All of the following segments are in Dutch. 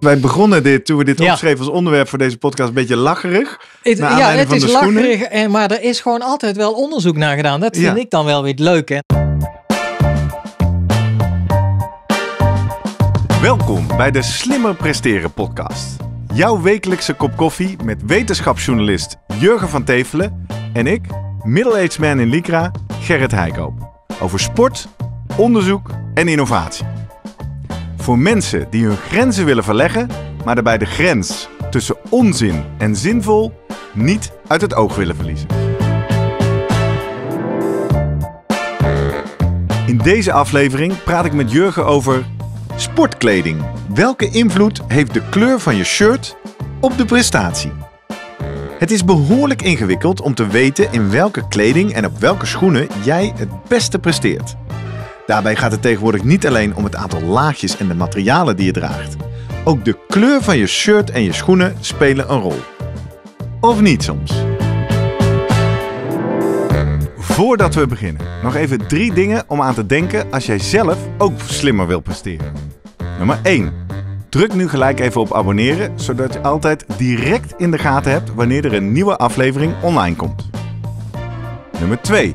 Wij begonnen dit, toen we dit opschreven als onderwerp voor deze podcast, een beetje lacherig. ja, het is lacherig, en, maar er is gewoon altijd wel onderzoek naar gedaan. Dat vind ik dan wel weer leuk. Hè? Welkom bij de Slimmer Presteren podcast. Jouw wekelijkse kop koffie met wetenschapsjournalist Jurgen van Tevelen en ik, middle-aged man in Lycra, Gerrit Heikoop. Over sport, onderzoek en innovatie. Voor mensen die hun grenzen willen verleggen, maar daarbij de grens tussen onzin en zinvol niet uit het oog willen verliezen. In deze aflevering praat ik met Jurgen over sportkleding. Welke invloed heeft de kleur van je shirt op de prestatie? Het is behoorlijk ingewikkeld om te weten in welke kleding en op welke schoenen jij het beste presteert. Daarbij gaat het tegenwoordig niet alleen om het aantal laagjes en de materialen die je draagt. Ook de kleur van je shirt en je schoenen spelen een rol. Of niet soms. Voordat we beginnen, nog even drie dingen om aan te denken als jij zelf ook slimmer wil presteren. Nummer 1. Druk nu gelijk even op abonneren, zodat je altijd direct in de gaten hebt wanneer er een nieuwe aflevering online komt. Nummer 2.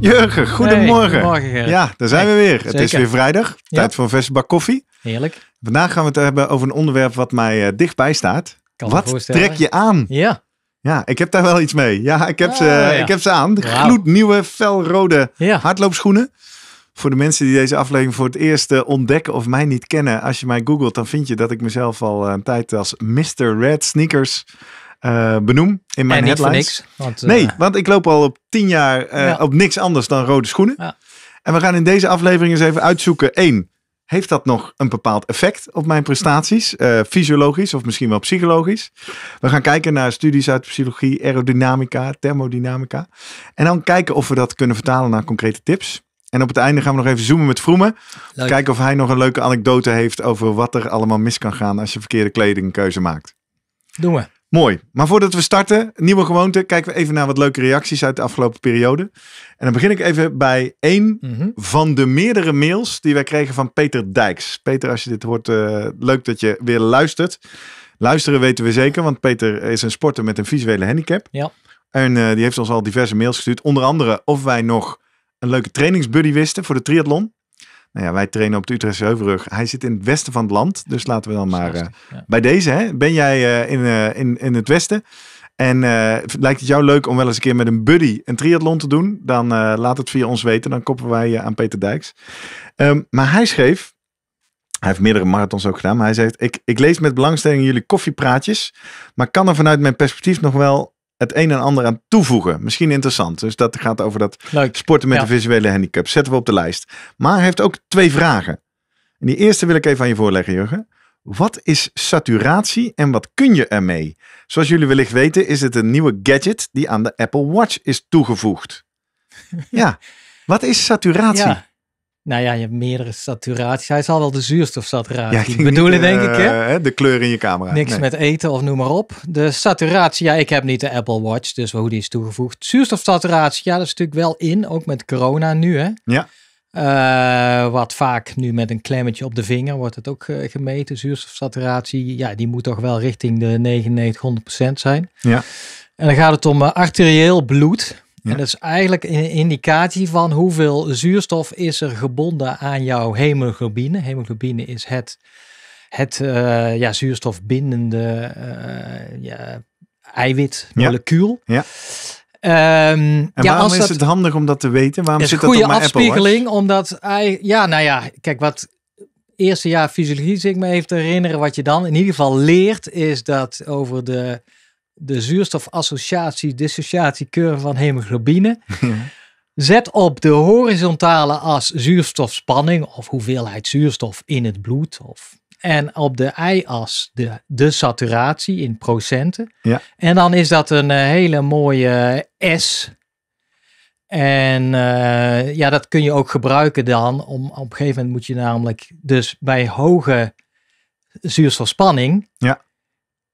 Jurgen, goedemorgen. goedemorgen ja, daar zijn we weer. Het is weer vrijdag, tijd voor een verse bak koffie. Heerlijk. Vandaag gaan we het hebben over een onderwerp wat mij eh, dichtbij staat. wat trek je aan? Ja. Ja, ik heb daar wel iets mee. Ja, ik heb, ah, ze, Ik heb ze aan. De gloednieuwe, felrode hardloopschoenen. Voor de mensen die deze aflevering voor het eerst eh, ontdekken of mij niet kennen. Als je mij googelt, dan vind je dat ik mezelf al eh, een tijd als Mr. Red Sneakers eh, benoem in mijn en niet headlines. Niks, want, nee, eh, want ik loop al op tien jaar eh, op niks anders dan rode schoenen. Ja. En we gaan in deze aflevering eens even uitzoeken. één, heeft dat nog een bepaald effect op mijn prestaties? fysiologisch of misschien wel psychologisch? We gaan kijken naar studies uit psychologie, aerodynamica, thermodynamica. En dan kijken of we dat kunnen vertalen naar concrete tips. En op het einde gaan we nog even zoomen met Vroemen. Kijken of hij nog een leuke anekdote heeft over wat er allemaal mis kan gaan als je verkeerde kledingkeuze maakt. Doen we. Mooi. Maar voordat we starten, nieuwe gewoonte, kijken we even naar wat leuke reacties uit de afgelopen periode. En dan begin ik even bij één mhm. van de meerdere mails die wij kregen van Peter Dijks. Peter, als je dit hoort, eh, leuk dat je weer luistert. Luisteren weten we zeker, want Peter is een sporter met een visuele handicap. Ja. En eh, die heeft ons al diverse mails gestuurd. Onder andere of wij nog een leuke trainingsbuddy wisten voor de triathlon. Nou ja, wij trainen op de Utrechtse Heuvelrug. Hij zit in het westen van het land. Dus laten we dan maar eh, bij deze. Hè? Ben jij eh, in, eh, in, in het westen? En lijkt het jou leuk om wel eens een keer met een buddy een triathlon te doen? Dan laat het via ons weten. Dan koppen wij je aan Peter Dijks. Ehm, maar hij schreef, hij heeft meerdere marathons ook gedaan. Maar hij zegt, ik, ik lees met belangstelling jullie koffiepraatjes. Maar kan er vanuit mijn perspectief nog wel het een en ander aan toevoegen. Misschien interessant. Dus dat gaat over dat sporten met ja. een visuele handicap. Zetten we op de lijst. Maar hij heeft ook twee vragen. En die eerste wil ik even aan je voorleggen, Jurgen. Wat is saturatie en wat kun je ermee? Zoals jullie wellicht weten, is het een nieuwe gadget die aan de Apple Watch is toegevoegd. ja, wat is saturatie? Ja. Nou ja, je hebt meerdere saturaties. Hij zal wel de zuurstofsaturatie ja, bedoelen, denk ik. Eh, hè? De kleur in je camera. Niks met eten of noem maar op. De saturatie, ja, ik heb niet de Apple Watch, dus hoe die is toegevoegd. Zuurstofsaturatie, ja, dat is natuurlijk wel in, ook met corona nu, hè? Ja. Eh, wat vaak nu met een klemmetje op de vinger wordt het ook eh, gemeten. Zuurstofsaturatie, ja, die moet toch wel richting de 99, zijn. Ja. En dan gaat het om arterieel bloed. En dat is eigenlijk een indicatie van hoeveel zuurstof is er gebonden aan jouw hemoglobine. Hemoglobine is het, het uh, ja, zuurstofbindende uh, ja, eiwit, molecuul. Ja. Ehm, en ja, waarom is het handig om dat te weten? Waarom is zit dat op mijn afspiegeling, omdat... Ja, nou ja, kijk, wat eerste jaar fysiologie ik me even te herinneren... wat je dan in ieder geval leert, is dat over de de zuurstofassociatie, dissociatiecurve van hemoglobine. Zet op de horizontale as zuurstofspanning of hoeveelheid zuurstof in het bloed. Of, en op de y-as de, de saturatie in procenten. Ja. En dan is dat een eh, hele mooie S. En eh, ja, dat kun je ook gebruiken dan. Om, op een gegeven moment moet je namelijk dus bij hoge zuurstofspanning... Ja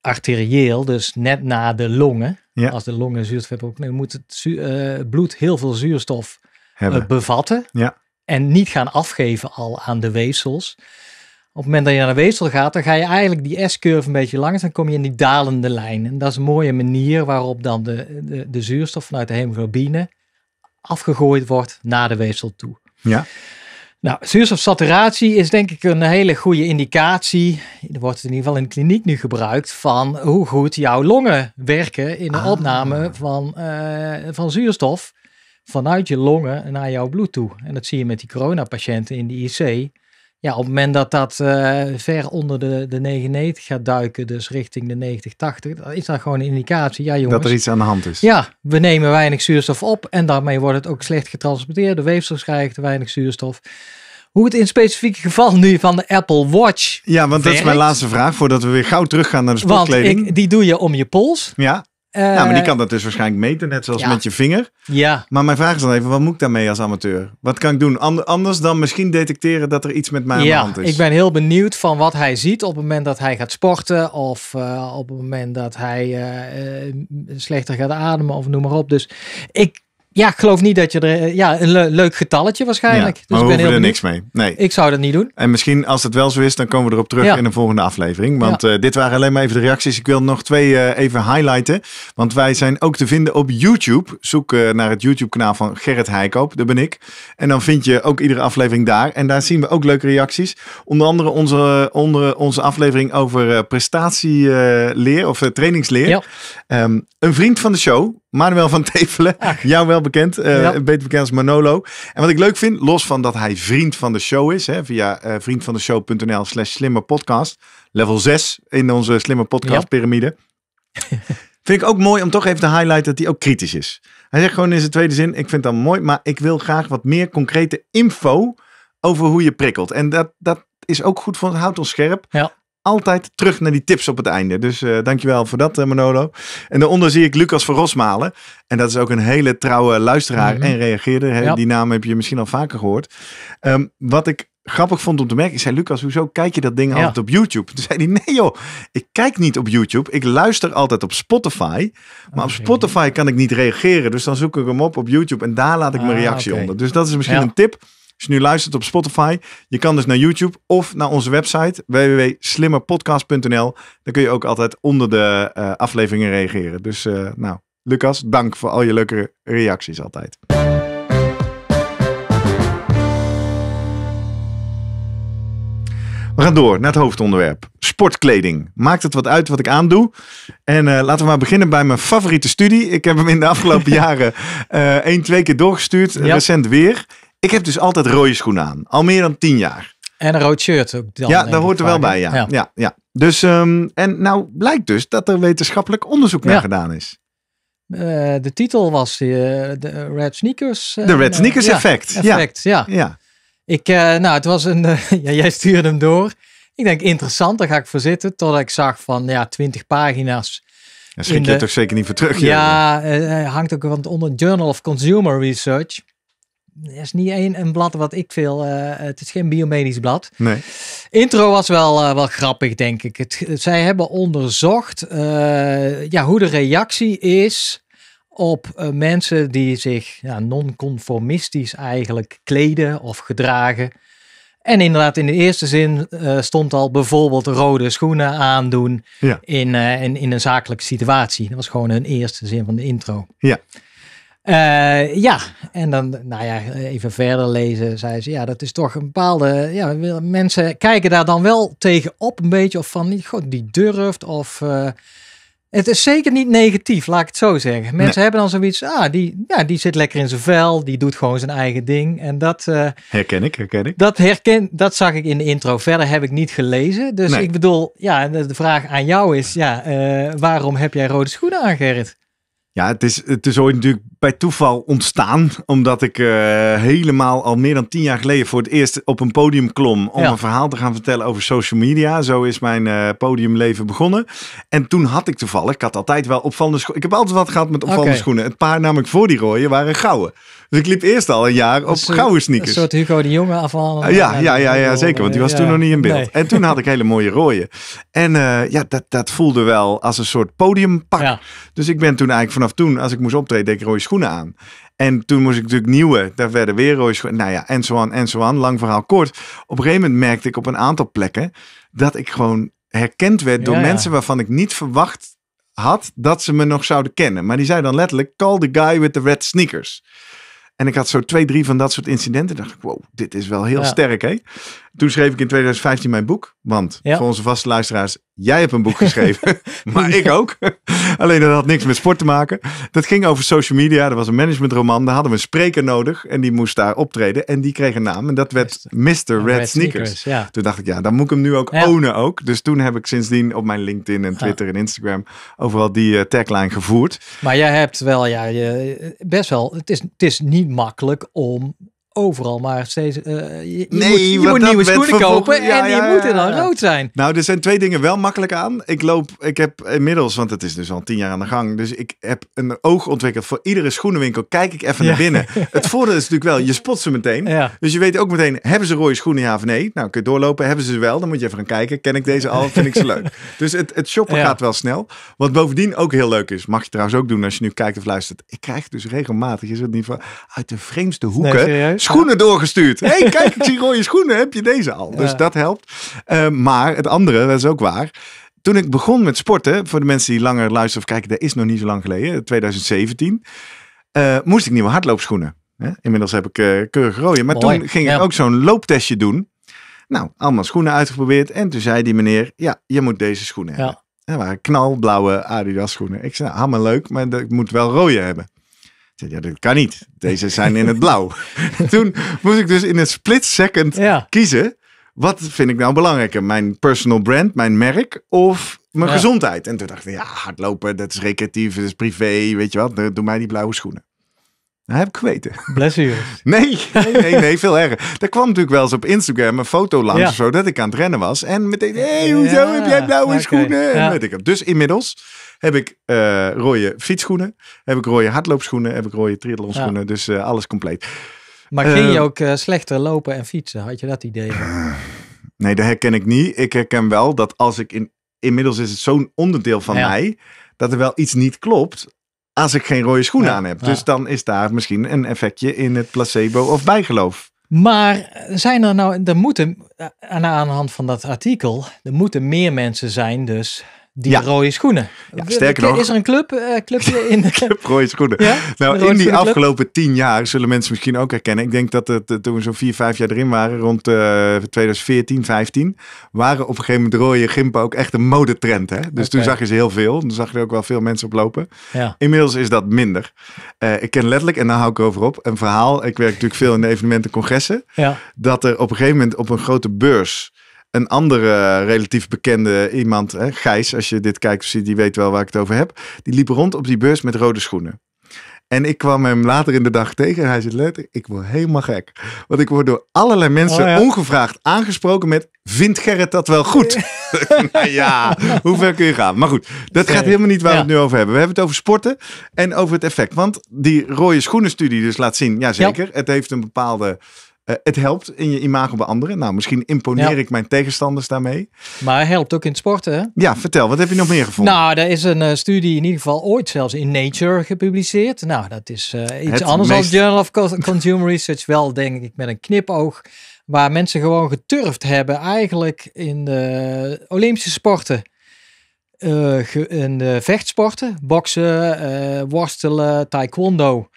arterieel, dus net na de longen. Ja. Als de longen zuurstof hebben, moet het eh, bloed heel veel zuurstof eh, bevatten. Ja. En niet gaan afgeven al aan de weefsels. Op het moment dat je naar de weefsel gaat, dan ga je eigenlijk die S-curve een beetje langs. Dan kom je in die dalende lijn. En dat is een mooie manier waarop dan de, de, de zuurstof vanuit de hemoglobine afgegooid wordt naar de weefsel toe. Ja. Nou, zuurstofsaturatie is denk ik een hele goede indicatie. Er wordt in ieder geval in de kliniek nu gebruikt van hoe goed jouw longen werken in de ah. opname van, eh, van zuurstof vanuit je longen naar jouw bloed toe. En dat zie je met die coronapatiënten in de IC ja, op het moment dat dat eh, ver onder de, de 99 gaat duiken, dus richting de 90, 80, is dat gewoon een indicatie. Ja, jongens, dat er iets aan de hand is. Ja, we nemen weinig zuurstof op en daarmee wordt het ook slecht getransporteerd. De weefsels krijgen te weinig zuurstof. Hoe het in specifiek specifieke geval nu van de Apple Watch. Ja, want dat is mijn laatste vraag voordat we weer gauw teruggaan naar de sportkleding. Want ik, die doe je om je pols. Ja. Eh, nou, maar die kan dat dus waarschijnlijk meten, net zoals met je vinger. Ja. Maar mijn vraag is dan even, wat moet ik daarmee als amateur? Wat kan ik doen? anders dan misschien detecteren dat er iets met mij aan hand is. Ik ben heel benieuwd van wat hij ziet op het moment dat hij gaat sporten. Of eh, op het moment dat hij eh, slechter gaat ademen of noem maar op. Dus ik ja, ik geloof niet dat je er... Eh, ja, een leuk getalletje waarschijnlijk. Ja, dus hoeven er niks mee. Nee. Ik zou dat niet doen. En misschien als het wel zo is, dan komen we erop terug in een volgende aflevering. Want eh, dit waren alleen maar even de reacties. Ik wil nog twee eh, even highlighten. Want wij zijn ook te vinden op YouTube. Zoek naar het YouTube kanaal van Gerrit Heikoop. Dat ben ik. En dan vind je ook iedere aflevering daar. En daar zien we ook leuke reacties. Onder andere onze, onder onze aflevering over prestatieleer of trainingsleer. Ehm, een vriend van de show, Manuel van Tevelen, jou wel bekend, uh, ja. beter bekend als Manolo. En wat ik leuk vind, los van dat hij vriend van de show is, hè, via uh, vriendvandeshow.nl slash slimmer podcast, level 6 in onze slimme podcast piramide. vind ik ook mooi om toch even te highlighten dat hij ook kritisch is. Hij zegt gewoon in zijn tweede zin, ik vind dat mooi, maar ik wil graag wat meer concrete info over hoe je prikkelt. En dat, dat is ook goed, voor het houdt ons scherp. Ja altijd terug naar die tips op het einde. Dus uh, dankjewel voor dat, eh, Manolo. En daaronder zie ik Lucas van Rosmalen. En dat is ook een hele trouwe luisteraar mhm. en reageerder. Die naam heb je misschien al vaker gehoord. Ehm, wat ik grappig vond om te merken. Ik zei, Lucas, hoezo kijk je dat ding altijd op YouTube? Toen zei hij, nee joh, ik kijk niet op YouTube. Ik luister altijd op Spotify. Maar op Spotify kan ik niet reageren. Dus dan zoek ik hem op op YouTube en daar laat ik mijn ah, reactie onder. Dus dat is misschien een tip als je nu luistert op Spotify, je kan dus naar YouTube of naar onze website www.slimmerpodcast.nl. Dan kun je ook altijd onder de uh, afleveringen reageren. Dus eh, nou, Lucas, dank voor al je leuke reacties altijd. We gaan door naar het hoofdonderwerp. Sportkleding. Maakt het wat uit wat ik aandoe? En eh, laten we maar beginnen bij mijn favoriete studie. Ik heb hem in de afgelopen jaren één, twee keer doorgestuurd. Recent weer. Ik heb dus altijd rode schoenen aan. Al meer dan tien jaar. En een rood shirt ook. Dan, ja, daar hoort er wel bij, ja. ja. ja, Dus, ehm, en nou blijkt dus dat er wetenschappelijk onderzoek naar gedaan is. Eh, de titel was eh, de Red Sneakers. Eh, de Red Sneakers effect. Ja, effect, ja. ja. Ik, nou, het was een, ja, jij stuurde hem door. Ik denk, interessant, daar ga ik voor zitten. Totdat ik zag van, ja, twintig pagina's. Daar schrik je toch zeker niet voor terug? Ja, hangt ook onder Journal of Consumer Research er is niet één een blad wat ik veel. Eh, het is geen biomedisch blad. Nee. Intro was wel, eh, wel grappig, denk ik. Het, zij hebben onderzocht eh, ja, hoe de reactie is op mensen die zich ja, non-conformistisch eigenlijk kleden of gedragen. En inderdaad, in de eerste zin stond al bijvoorbeeld rode schoenen aandoen in, in, in een zakelijke situatie. Dat was gewoon een eerste zin van de intro. Ja. Eh, ja, en dan, nou ja, even verder lezen, zei ze, ja, dat is toch een bepaalde, ja, mensen kijken daar dan wel tegenop een beetje, of van, god, die durft, of... Eh, het is zeker niet negatief, laat ik het zo zeggen. Mensen hebben dan zoiets, ah, die, ja, die zit lekker in zijn vel, die doet gewoon zijn eigen ding. En dat. Eh, herken ik, herken ik. Dat, herken, dat zag ik in de intro. Verder heb ik niet gelezen. Dus ik bedoel, ja, de vraag aan jou is, ja, waarom heb jij rode schoenen aan, Gerrit? Ja, het is, het is ooit natuurlijk bij toeval ontstaan. Omdat ik eh, helemaal al meer dan tien jaar geleden voor het eerst op een podium klom. Om een verhaal te gaan vertellen over social media. Zo is mijn eh, podiumleven begonnen. En toen had ik toevallig, ik had altijd wel opvallende schoenen. Ik heb altijd wat gehad met opvallende schoenen. Het paar namelijk voor die rode, waren gouden. Dus ik liep eerst al een jaar op gouden sneakers. Een soort Hugo de Jonge afval. Eh, ja, ja, ja, ja, zeker. Want die was toen nog niet in beeld. En toen had ik hele mooie rode. En ja, dat, dat voelde wel als een soort podiumpak. Dus ik ben toen eigenlijk van vanaf toen, als ik moest optreden, deed ik rode schoenen aan. En toen moest ik natuurlijk nieuwe, daar werden weer rode schoenen. Nou ja, en zo aan, en zo aan. Lang verhaal kort. Op een gegeven moment merkte ik op een aantal plekken dat ik gewoon herkend werd door mensen waarvan ik niet verwacht had dat ze me nog zouden kennen. Maar die zei dan letterlijk, call the guy with the red sneakers. En ik had zo twee, drie van dat soort incidenten. dacht ik, wow, dit is wel heel sterk, hè? Toen schreef ik in 2015 mijn boek. Want voor onze vaste luisteraars, jij hebt een boek geschreven. maar ik ook. Alleen dat had niks met sport te maken. Dat ging over social media. Er was een managementroman. Daar hadden we een spreker nodig. En die moest daar optreden. En die kreeg een naam. En dat werd Mr. Red, Red, Sneakers. ja. Toen dacht ik, ja, dan moet ik hem nu ook ja. ownen ook. Dus toen heb ik sindsdien op mijn LinkedIn en Twitter en Instagram overal die eh, tagline gevoerd. Maar jij hebt wel, ja, je, best wel. Het is, het is niet makkelijk om overal maar steeds. Uh, je, nee, moet, je moet nieuwe schoenen kopen en die ja, ja, moeten dan rood zijn. Nou, er zijn twee dingen wel makkelijk aan. Ik loop, ik heb inmiddels, want het is dus al tien jaar aan de gang, dus ik heb een oog ontwikkeld voor iedere schoenenwinkel. Kijk ik even naar binnen. het voordeel is natuurlijk wel, je spot ze meteen. Dus je weet ook meteen, hebben ze rode schoenen ja of nee? Nou, kun je doorlopen, hebben ze ze wel? Dan moet je even gaan kijken. Ken ik deze al? Vind ik ze leuk? Dus het, het shoppen gaat wel snel. Wat bovendien ook heel leuk is, mag je trouwens ook doen als je nu kijkt of luistert. Ik krijg dus regelmatig, is het niet van, uit de vreemdste hoeken schoenen doorgestuurd. Hé, hey, kijk, ik zie rode schoenen. Heb je deze al? Dus dat helpt. Eh, maar het andere, dat is ook waar toen ik begon met sporten, voor de mensen die langer luisteren of kijken, dat is nog niet zo lang geleden, 2017, eh, moest ik nieuwe hardloopschoenen. Inmiddels heb ik eh, keurig rode. Maar toen ging ik ook zo'n looptestje doen. Nou, allemaal schoenen uitgeprobeerd. En toen zei die meneer, ja, je moet deze schoenen hebben. Dat waren knalblauwe Adidas schoenen. Ik zei, nou, leuk, maar ik moet wel rode hebben ja, dat kan niet. Deze zijn in het blauw. Toen moest ik dus in een split second kiezen. Wat vind ik nou belangrijker? Mijn personal brand, mijn merk of mijn gezondheid? En toen dacht ik, ja, hardlopen, dat is recreatief, dat is privé, weet je wat. Doe mij die blauwe schoenen. Dat heb ik geweten. Blessures. Nee, nee, nee, nee veel erger. Er kwam natuurlijk wel eens op Instagram een foto langs of zo dat ik aan het rennen was. En meteen, hé, hey, hoezo heb jij blauwe schoenen? weet ik. Dus inmiddels heb ik uh, rode fietsschoenen, heb ik rode hardloopschoenen, heb ik rode triathlonschoenen. Ja. Dus eh, alles compleet. Maar ging je eh, ook slechter lopen en fietsen? Had je dat idee? nee, dat herken ik niet. Ik herken wel dat als ik in... Inmiddels is het zo'n onderdeel van mij dat er wel iets niet klopt als ik geen rode schoenen aan heb. Dus dan is daar misschien een effectje in het placebo of bijgeloof. Maar zijn er nou, er moeten, aan de hand van dat artikel, er moeten meer mensen zijn dus die rode schoenen. Ja, sterker nog. Is er een club, uh, eh, clubje in? club rode schoenen. Nou, in die afgelopen tien jaar zullen mensen misschien ook herkennen. Ik denk dat het eh, toen we zo'n vier, vijf jaar erin waren, rond 2014, eh, 15, waren op een gegeven moment rode gimpen ook echt een modetrend. Hè? Dus toen zag je ze heel veel. Dan zag je ook wel veel mensen op lopen. Ja. Inmiddels is dat minder. ik ken letterlijk, en daar hou ik over op, een verhaal. Ik werk natuurlijk veel in de evenementen congressen. Dat er op een gegeven moment op een grote beurs een andere relatief bekende iemand, hè, Gijs, als je dit kijkt, ziet, die weet wel waar ik het over heb. Die liep rond op die beurs met rode schoenen. En ik kwam hem later in de dag tegen hij zei letterlijk, ik word helemaal gek. Want ik word door allerlei mensen oh, ongevraagd aangesproken met, vindt Gerrit dat wel goed? Ja. nou ja, hoe ver kun je gaan? Maar goed, dat gaat helemaal niet waar we het nu over hebben. We hebben het over sporten en over het effect. Want die rode schoenenstudie dus laat zien, ja zeker, het heeft een bepaalde eh, het helpt in je imago bij anderen. Nou, misschien imponeer ik mijn tegenstanders daarmee. Maar het helpt ook in het sporten. Hè? Ja, vertel, wat heb je nog meer gevonden? Nou, er is een eh, studie in ieder geval ooit zelfs in Nature gepubliceerd. Nou, dat is eh, iets anders dan Journal of Consumer Research. Wel, denk ik, met een knipoog. Waar mensen gewoon geturfd hebben, eigenlijk in de Olympische sporten. in de vechtsporten, boksen, worstelen, taekwondo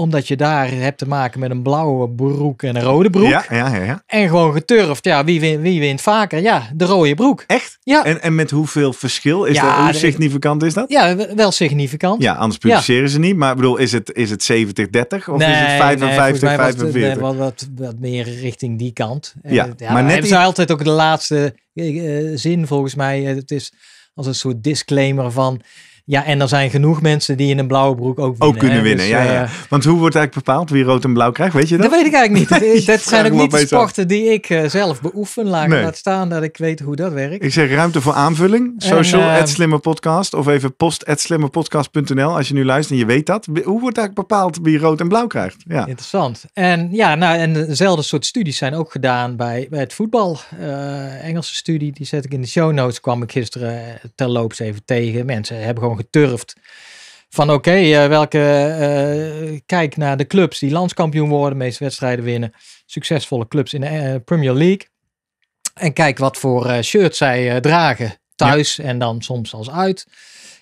omdat je daar hebt te maken met een blauwe broek en een rode broek. Ja, ja, ja. En gewoon geturfd. Ja, wie, wie wint vaker? Ja, de rode broek. Echt? Ja. En, en met hoeveel verschil? Is dat, hoe significant is dat? Ja, wel significant. Ja, anders publiceren ze niet. Maar ik bedoel, is het, is het 70-30 of is het 55, nee, 45? Wat, wat, wat, meer richting die kant. Eh, ja, maar net hebben die... altijd ook de laatste eh, eh, zin volgens mij. Het is als een soort disclaimer van ja, en er zijn genoeg mensen die in een blauwe broek ook winnen. kunnen winnen, dus, ja, ja. Eh, Want hoe wordt eigenlijk bepaald wie rood en blauw krijgt? Weet je dat? Dat weet ik eigenlijk niet. nee, dat zijn ook niet de sporten die ik eh, zelf beoefen. Laat, laat, staan dat ik weet hoe dat werkt. Ik zeg ruimte voor aanvulling. Social, en, eh, podcast. Of even post, Als je nu luistert en je weet dat. Hoe wordt eigenlijk bepaald wie rood en blauw krijgt? Ja. Interessant. En ja, nou, en dezelfde soort studies zijn ook gedaan bij, bij het voetbal. Engelse studie, die zet ik in de show notes. Kwam ik gisteren terloops even tegen. Mensen hebben gewoon geturfd. Van oké, eh, welke eh, kijk naar de clubs die landskampioen worden, de meeste wedstrijden winnen, succesvolle clubs in de eh, Premier League. En kijk wat voor shirt zij dragen thuis en dan soms als uit.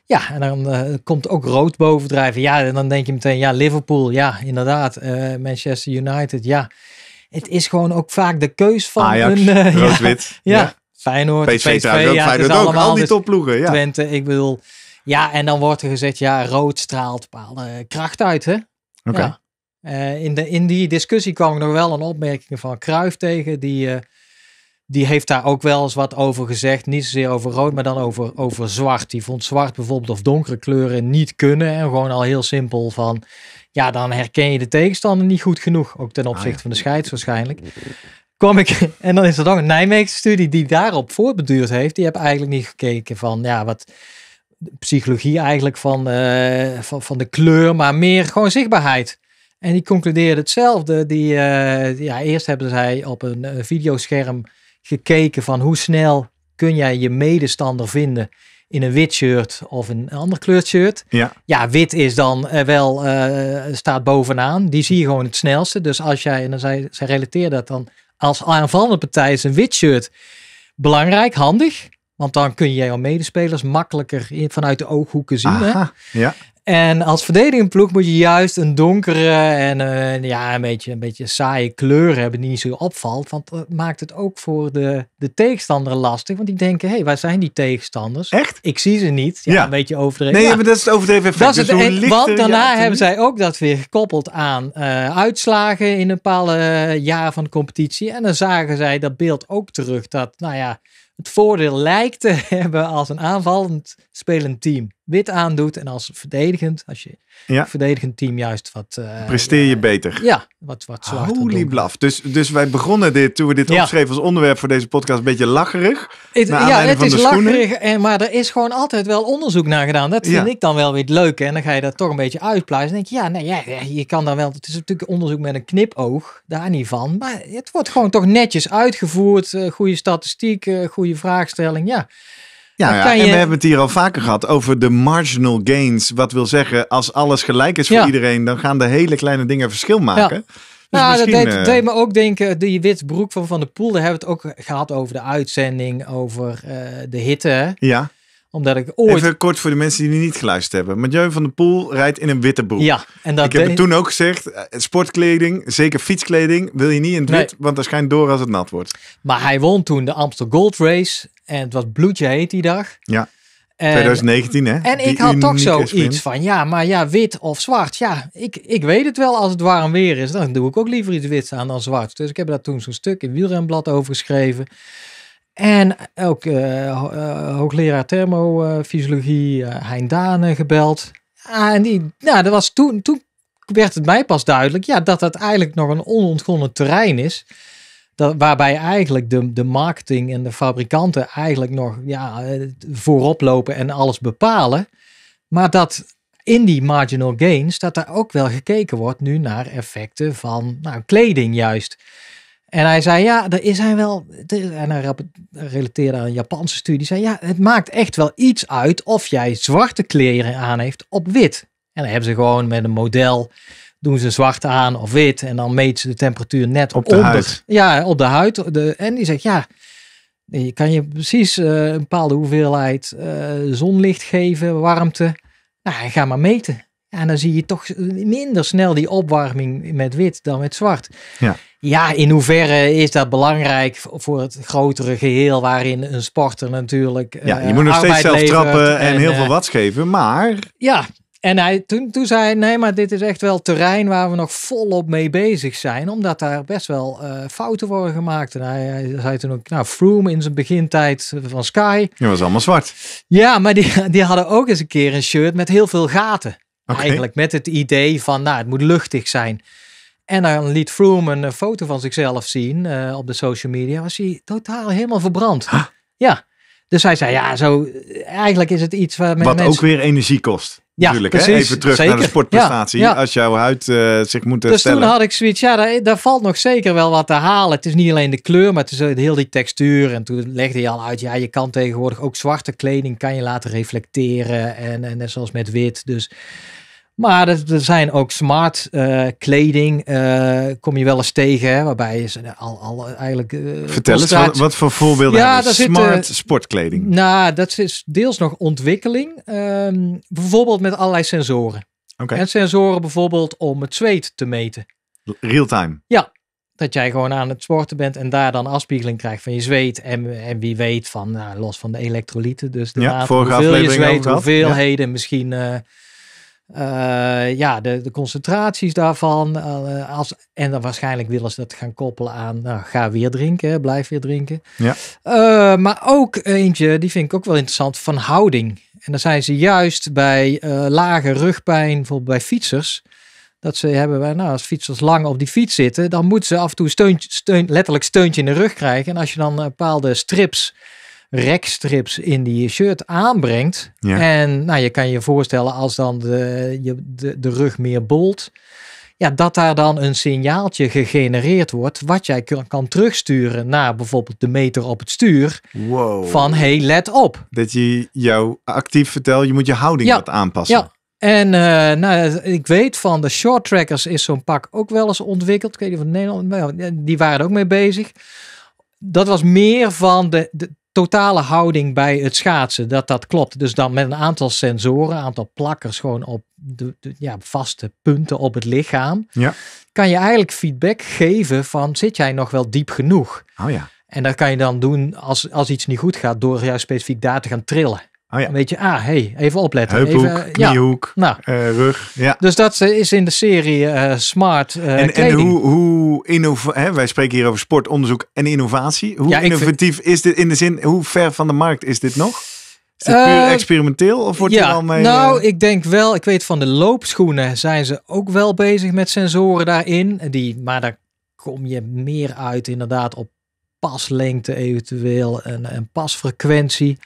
Ja, en dan komt ook rood bovendrijven. Ja, en dan denk je meteen, ja, Liverpool, ja, inderdaad. Manchester United, ja. Het is gewoon ook vaak de keus van een... Uh, rood-wit. Ja, Feyenoord, PSV, PSV, ja, het is allemaal, niet al die dus topploegen. Ja. Twente, ik bedoel... Ja, en dan wordt er gezegd, ja, rood straalt bepaalde kracht uit, hè? Oké. Ja. Eh, in, de, in die discussie kwam ik nog wel een opmerking van Kruif tegen. Die, eh, die heeft daar ook wel eens wat over gezegd. Niet zozeer over rood, maar dan over, over zwart. Die vond zwart bijvoorbeeld of donkere kleuren niet kunnen. En gewoon al heel simpel van, ja, dan herken je de tegenstander niet goed genoeg. Ook ten ah, opzichte van de scheids waarschijnlijk. Kwam ik, en dan is er dan een Nijmeegse studie die daarop voorbeduurd heeft. Die heb eigenlijk niet gekeken van, ja, wat psychologie eigenlijk van, eh, van, van de kleur, maar meer gewoon zichtbaarheid. En die concludeerde hetzelfde. Die, eh, ja, eerst hebben zij op een, eh, videoscherm gekeken van hoe snel kun jij je medestander vinden in een wit shirt of een ander kleurt shirt. Ja, ja wit is dan wel, staat bovenaan. Die zie je gewoon het snelste. Dus als jij, en dan zei ze relateer dat dan als aanvallende partij is een wit shirt belangrijk, handig. Want dan kun je jouw medespelers makkelijker vanuit de ooghoeken zien. Aha, hè? Ja. En als verdedigingploeg ploeg moet je juist een donkere en een, eh, ja, een, beetje, een beetje saaie kleur hebben die niet zo opvalt. Want dat maakt het ook voor de, de tegenstander lastig. Want die denken, hé, hey, waar zijn die tegenstanders? Echt? Ik zie ze niet. Ja, een beetje overdreven. Nee, maar dat is het overdreven Dat is dus het, want daarna hebben zij ook dat weer gekoppeld aan eh, uitslagen in een bepaalde uh, jaar van de competitie. En dan zagen zij dat beeld ook terug. Dat, nou ja, het voordeel lijkt te hebben als een aanvallend spelend team wit aandoet en als verdedigend, als je ja. verdedigend team juist wat... Eh, Presteer je eh, beter. Ja, wat, wat ah, zwaarder. Holy blaf. Dus, dus wij begonnen dit, toen we dit opschreven als onderwerp voor deze podcast, een beetje lacherig. Het, ja, het is lacherig, en, maar er is gewoon altijd wel onderzoek naar gedaan. Dat vind ik dan wel weer leuk. En dan ga je dat toch een beetje uitpluizen. denk je, ja, nee, ja, je kan dan wel... Het is natuurlijk onderzoek met een knipoog, daar niet van. Maar het wordt gewoon toch netjes uitgevoerd. Eh, goede statistiek, goede vraagstelling, ja. Ja, nou en we hebben het hier al vaker gehad over de marginal gains. Wat wil zeggen, als alles gelijk is voor iedereen, dan gaan de hele kleine dingen verschil maken. Dus nou, dat deed, het eh, deed, me ook denken, die wit broek van Van der Poel, daar hebben we het ook gehad over de uitzending, over eh, de hitte. Ja omdat ik ooit... Even kort voor de mensen die niet geluisterd hebben. Mathieu van der Poel rijdt in een witte broek. Ja, en dat ik heb het toen ook gezegd. Eh, sportkleding, zeker fietskleding, wil je niet in het wit. Want dat schijnt door als het nat wordt. Maar hij won toen de Amstel Gold Race. En het was bloedje heet die dag. Ja. En, 2019, hè? En ik had toch zoiets van, ja, maar ja, wit of zwart. Ja, ik, ik weet het wel als het warm weer is. Dan doe ik ook liever iets wits aan dan zwart. Dus ik heb daar toen zo'n stuk in Wielrenblad over geschreven. En ook eh, eh, hoogleraar thermofysiologie fysiologie eh, Hein gebeld. Ah, en die, nou, dat was toen, toen werd het mij pas duidelijk ja, dat dat eigenlijk nog een onontgonnen terrein is waarbij eigenlijk de, de marketing en de fabrikanten eigenlijk nog ja, eh, voorop lopen en alles bepalen. Maar dat in die marginal gains, dat daar ook wel gekeken wordt nu naar effecten van nou, kleding juist. En hij zei, ja, er zijn wel, en hij relateerde aan een Japanse studie, zei, ja, het maakt echt wel iets uit of jij zwarte kleren aan heeft op wit. En dan hebben ze gewoon met een model doen ze zwart aan of wit. En dan meet ze de temperatuur net op de huid. Ja, op de huid. De, en die zegt, ja, je kan je precies eh, een bepaalde hoeveelheid eh, zonlicht geven, warmte. Nou, ga maar meten. en dan zie je toch minder snel die opwarming met wit dan met zwart. Ja. Ja, in hoeverre is dat belangrijk voor het grotere geheel waarin een sporter natuurlijk. Ja, je eh, moet nog steeds zelf trappen en, heel veel wat geven, maar. Ja, en hij, toen, toen zei hij, nee, maar dit is echt wel terrein waar we nog volop mee bezig zijn. Omdat daar best wel eh, fouten worden gemaakt. En hij, zei toen ook, nou, Froome in zijn begintijd van Sky. Dat was allemaal zwart. Ja, maar die, die hadden ook eens een keer een shirt met heel veel gaten. Eigenlijk met het idee van, nou, het moet luchtig zijn. En dan liet Froome een eh, foto van zichzelf zien eh, op de social media. Was hij totaal helemaal verbrand. Ja. Dus hij zei, ja, zo, eigenlijk is het iets waar Wat ook weer energie kost. Ja, precies, Even terug naar de sportprestatie. Als jouw huid eh, zich moet herstellen. Dus toen had ik zoiets, ja, daar, daar, valt nog zeker wel wat te halen. Het is niet alleen de kleur, maar het is eh, heel die textuur. En toen legde je al uit, ja, je kan tegenwoordig ook zwarte kleding kan je laten reflecteren. En, en net zoals met wit. Dus maar er, zijn ook smart eh, kleding, eh, kom je wel eens tegen, hè, waarbij je ze al, al eigenlijk... Uh, Vertel eens, wat, voor voorbeelden ja, hebben Smart sportkleding. Nou, dat is deels nog ontwikkeling, ehm, bijvoorbeeld met allerlei sensoren. En sensoren bijvoorbeeld om het zweet te meten. Realtime. Ja, dat jij gewoon aan het sporten bent en daar dan afspiegeling krijgt van je zweet. En, en wie weet van, nou, los van de elektrolyten, dus de ja, water, hoeveel zweet, hoeveelheden, ja. misschien eh, ja, de, de, concentraties daarvan. Eh, als, en dan waarschijnlijk willen ze dat gaan koppelen aan, nou, ga weer drinken, blijf weer drinken. Ja. Eh, maar ook eentje, die vind ik ook wel interessant, van houding. En dan zijn ze juist bij lage rugpijn, bijvoorbeeld bij fietsers. Dat ze hebben, nou, als fietsers lang op die fiets zitten, dan moeten ze af en toe steuntje, steun, letterlijk steuntje in de rug krijgen. En als je dan bepaalde strips rekstrips in die shirt aanbrengt. En nou, je kan je voorstellen als dan de, je, de, de rug meer bolt. Ja, dat daar dan een signaaltje gegenereerd wordt, wat jij kan, kan terugsturen naar bijvoorbeeld de meter op het stuur. Wow. Van hey, let op. Dat je jou actief vertelt, je moet je houding wat aanpassen. Ja, en eh, nou, ik weet van de short trackers is zo'n pak ook wel eens ontwikkeld. Ik weet niet Nederland, die waren er ook mee bezig. Dat was meer van de, de, totale houding bij het schaatsen, dat dat klopt. Dus dan met een aantal sensoren, een aantal plakkers gewoon op de, ja, vaste punten op het lichaam, ja. kan je eigenlijk feedback geven van zit jij nog wel diep genoeg? Oh ja. En dat kan je dan doen als, als iets niet goed gaat door juist specifiek daar te gaan trillen. Oh ja. Weet je, ah, hey, even opletten. Heuphoek, kniehoek, ja, nou. eh, rug. Ja. Dus dat eh, is in de serie eh, smart en, en, hoe, hoe hè, wij spreken hier over sportonderzoek en innovatie. Hoe innovatief is dit in de zin, hoe ver van de markt is dit nog? Is dit puur experimenteel of wordt er al mee... Nou, ik denk wel, ik weet van de loopschoenen zijn ze ook wel bezig met sensoren daarin. Die, maar daar kom je meer uit inderdaad op paslengte eventueel en, en pasfrequentie.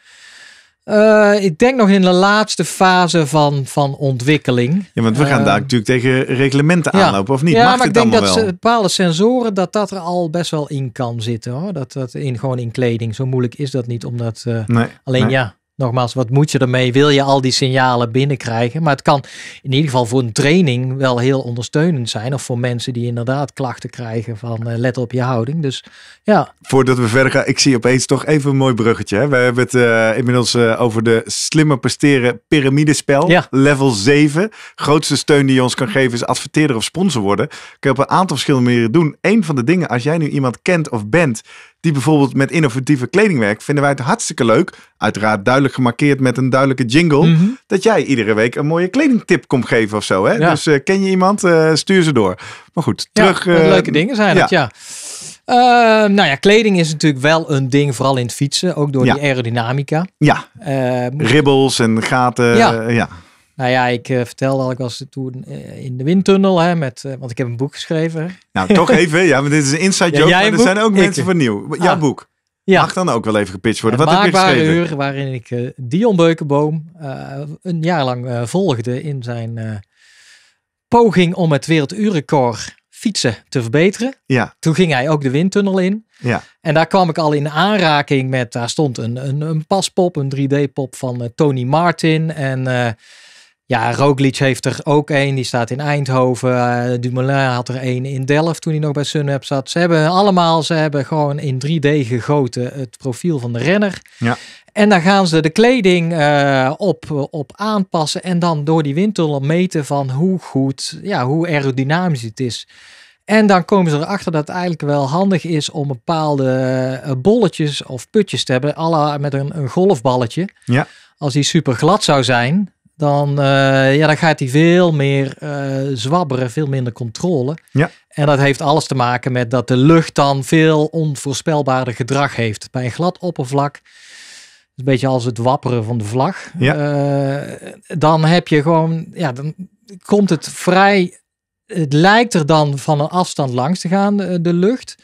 Eh, ik denk nog in de laatste fase van, van ontwikkeling. Ja, want we gaan eh, daar natuurlijk tegen reglementen aanlopen, of niet? Ja, maar ik denk dat bepaalde sensoren, dat dat er al best wel in kan zitten. Hoor. Dat dat in, gewoon in kleding, zo moeilijk is dat niet. Omdat, uh, nee, alleen ja, nogmaals, wat moet je ermee? Wil je al die signalen binnenkrijgen? Maar het kan in ieder geval voor een training wel heel ondersteunend zijn. Of voor mensen die inderdaad klachten krijgen van eh, let op je houding. Dus ja. Voordat we verder gaan, ik zie opeens toch even een mooi bruggetje. Hè? We hebben het eh, inmiddels eh, over de slimmer presteren piramidespel. Level 7. Grootste steun die je ons kan geven is adverteerder of sponsor worden. Kun je op een aantal verschillende manieren doen. Eén van de dingen, als jij nu iemand kent of bent die bijvoorbeeld met innovatieve kleding werkt, vinden wij het hartstikke leuk. Uiteraard duidelijk gemarkeerd met een duidelijke jingle. Mhm. Dat jij iedere week een mooie kledingtip komt geven of zo. Hè? Dus eh, ken je iemand, eh, stuur ze door. Maar goed, terug. Eh, leuke dingen zijn het, ja. Ehm, nou ja, kleding is natuurlijk wel een ding, vooral in het fietsen, ook door die aerodynamica. Ja. Ehm, Ribbels en gaten. Ja. ja. Nou ja, ik eh, vertelde al, ik was toen eh, in de windtunnel, hè, met, eh, want ik heb een boek geschreven. Nou, toch even, ja, maar dit is een inside joke, ja, maar er boek? zijn ook mensen ik. van nieuw. Jouw ah, boek ja. mag dan ook wel even gepitcht worden. Wat heb je geschreven? uur waarin ik Dion Beukenboom een jaar lang volgde in zijn poging om het werelduurrecord fietsen te verbeteren. Ja. Toen ging hij ook de windtunnel in. Ja. En daar kwam ik al in aanraking met, daar stond een, een, een paspop, een 3D-pop van Tony Martin en... Ja, Roglic heeft er ook één. Die staat in Eindhoven. Uh, Dumoulin had er één in Delft toen hij nog bij Sunweb zat. Ze hebben allemaal, ze hebben gewoon in 3D gegoten het profiel van de renner. Ja. En dan gaan ze de kleding eh, op, op aanpassen. En dan door die windtunnel meten van hoe goed, ja, hoe aerodynamisch het is. En dan komen ze erachter dat het eigenlijk wel handig is om bepaalde eh, bolletjes of putjes te hebben. Alle met een, een golfballetje. Ja. Als die super glad zou zijn, dan, eh, ja, dan gaat hij veel meer uh, zwabberen, veel minder controle. Ja. En dat heeft alles te maken met dat de lucht dan veel onvoorspelbaarder gedrag heeft. Bij een glad oppervlak, een beetje als het wapperen van de vlag, ja. Eh, dan heb je gewoon, ja, dan komt het vrij, het lijkt er dan van een afstand langs te gaan, de, de lucht.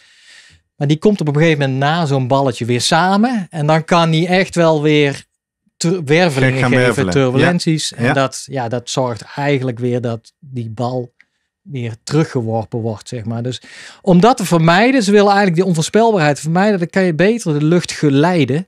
Maar die komt op een gegeven moment na zo'n balletje weer samen. En dan kan die echt wel weer wervelingen geven, turbulenties. En Dat, ja, dat zorgt eigenlijk weer dat die bal meer teruggeworpen wordt, zeg maar. Dus om dat te vermijden, ze willen eigenlijk die onvoorspelbaarheid vermijden, dan kan je beter de lucht geleiden